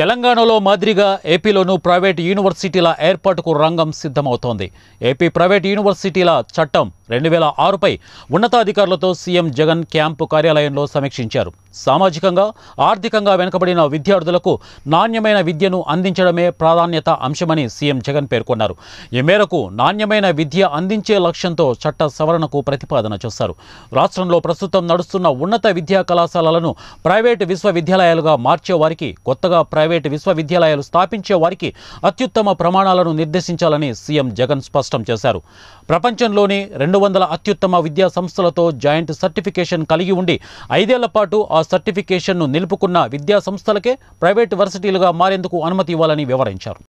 తెలంగాణలో మాదిరిగా ఏపీలోనూ ప్రైవేట్ యూనివర్సిటీల ఏర్పాటుకు రంగం సిద్ధమవుతోంది ఏపీ ప్రైవేట్ యూనివర్సిటీల చట్టం రెండు వేల ఆరుపై ఉన్నతాధికారులతో సీఎం జగన్ క్యాంపు కార్యాలయంలో సమీక్షించారు సామాజికంగా ఆర్థికంగా వెనుకబడిన విద్యార్థులకు నాణ్యమైన విద్యను అందించడమే ప్రాధాన్యత అంశమని సీఎం జగన్ పేర్కొన్నారు ఈ మేరకు నాణ్యమైన విద్య అందించే లక్ష్యంతో చట్ట సవరణకు ప్రతిపాదన చేస్తారు రాష్ట్రంలో ప్రస్తుతం నడుస్తున్న ఉన్నత విద్యా కళాశాలలను ప్రైవేటు విశ్వవిద్యాలయాలుగా మార్చేవారికి కొత్తగా ప్రైవేటు విశ్వవిద్యాలయాలు స్థాపించే వారికి అత్యుత్తమ ప్రమాణాలను నిర్దేశించాలని సీఎం జగన్ స్పష్టం చేశారు ప్రపంచంలోని రెండు రెండు వందల అత్యుత్తమ విద్యా సంస్థలతో జాయింట్ సర్టిఫికేషన్ కలిగి ఉండి ఐదేళ్ల పాటు ఆ సర్టిఫికేషన్ను నిలుపుకున్న విద్యా సంస్థలకే ప్రైవేటు వర్సిటీలుగా మారేందుకు అనుమతి ఇవ్వాలని వివరించారు